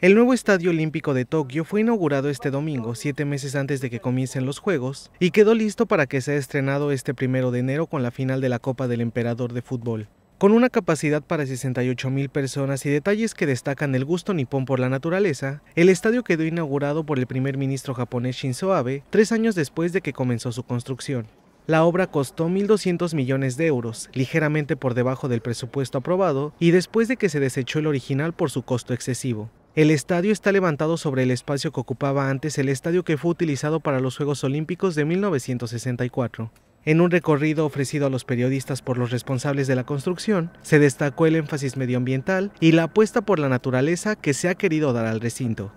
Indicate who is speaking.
Speaker 1: El nuevo Estadio Olímpico de Tokio fue inaugurado este domingo, siete meses antes de que comiencen los Juegos, y quedó listo para que sea estrenado este primero de enero con la final de la Copa del Emperador de Fútbol. Con una capacidad para 68.000 personas y detalles que destacan el gusto nipón por la naturaleza, el estadio quedó inaugurado por el primer ministro japonés Shinzo Abe tres años después de que comenzó su construcción. La obra costó 1.200 millones de euros, ligeramente por debajo del presupuesto aprobado y después de que se desechó el original por su costo excesivo. El estadio está levantado sobre el espacio que ocupaba antes el estadio que fue utilizado para los Juegos Olímpicos de 1964. En un recorrido ofrecido a los periodistas por los responsables de la construcción, se destacó el énfasis medioambiental y la apuesta por la naturaleza que se ha querido dar al recinto.